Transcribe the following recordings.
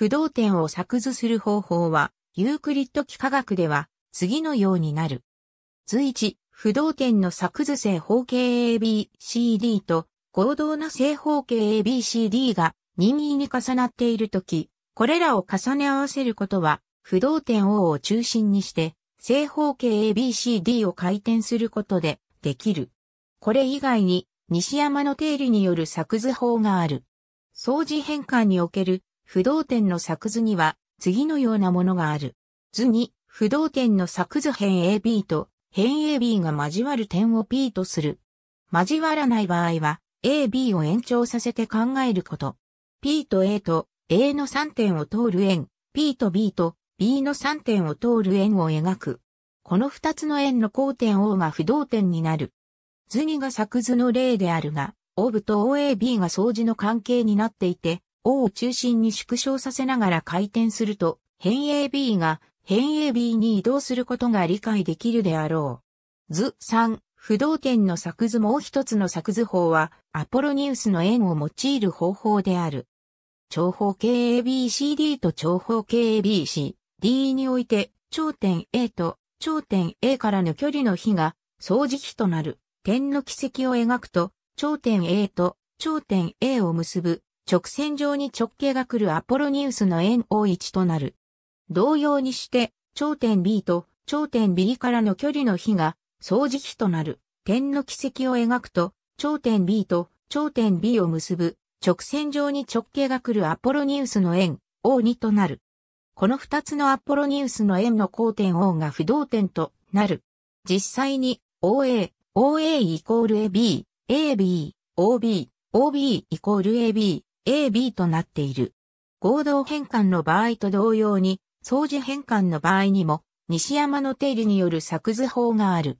不動点を作図する方法は、ユークリッド幾何学では、次のようになる。図1、不動点の作図正方形 ABCD と、合同な正方形 ABCD が任意に重なっているとき、これらを重ね合わせることは、不動点 O を中心にして、正方形 ABCD を回転することで、できる。これ以外に、西山の定理による作図法がある。相似変換における不動点の作図には、次のようなものがある。図に、不動点の作図辺 AB と、辺 AB が交わる点を P とする。交わらない場合は、AB を延長させて考えること。P と A と A の3点を通る円、P と B と B の3点を通る円を描く。この2つの円の交点 O が不動点になる。図2が作図の例であるが、o ブと OAB が相似の関係になっていて、O を中心に縮小させながら回転すると、辺 a B が辺 a B に移動することが理解できるであろう。図3、不動点の作図もう一つの作図法は、アポロニウスの円を用いる方法である。長方形 ABCD と長方形 ABCD において、頂点 A と頂点 A からの距離の比が相似比となる点の軌跡を描くと、頂点 A と頂点 A を結ぶ直線上に直径が来るアポロニウスの円 O1 となる。同様にして、頂点 B と頂点 B からの距離の比が相似比となる点の軌跡を描くと、頂点 B と頂点 B を結ぶ直線上に直径が来るアポロニウスの円 O2 となる。この二つのアポロニウスの円の交点 O が不動点となる。実際に OA、OA イコール AB、AB、OB、OB イコール AB AB となっている。合同変換の場合と同様に、相似変換の場合にも、西山の定理による作図法がある。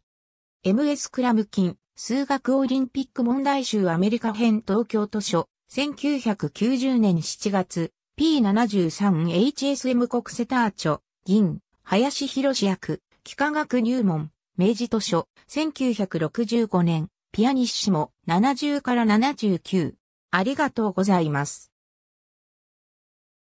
MS クラムキン、数学オリンピック問題集アメリカ編東京図書、1990年7月、P73HSM 国セターチョ、銀、林博役、幾何学入門、明治図書、1965年、ピアニッシモ、70から79、ありがとうございます。